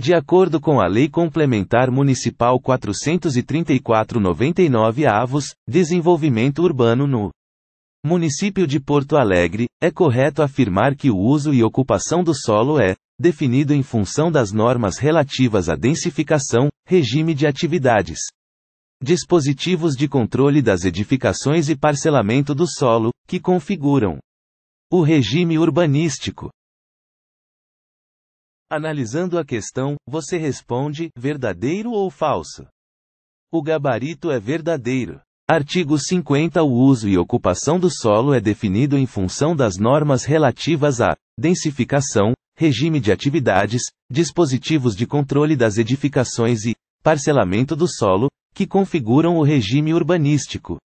De acordo com a Lei Complementar Municipal 434-99 avos, desenvolvimento urbano no município de Porto Alegre, é correto afirmar que o uso e ocupação do solo é definido em função das normas relativas à densificação, regime de atividades, dispositivos de controle das edificações e parcelamento do solo, que configuram o regime urbanístico. Analisando a questão, você responde: verdadeiro ou falso? O gabarito é verdadeiro. Artigo 50 O uso e ocupação do solo é definido em função das normas relativas à densificação, regime de atividades, dispositivos de controle das edificações e parcelamento do solo, que configuram o regime urbanístico.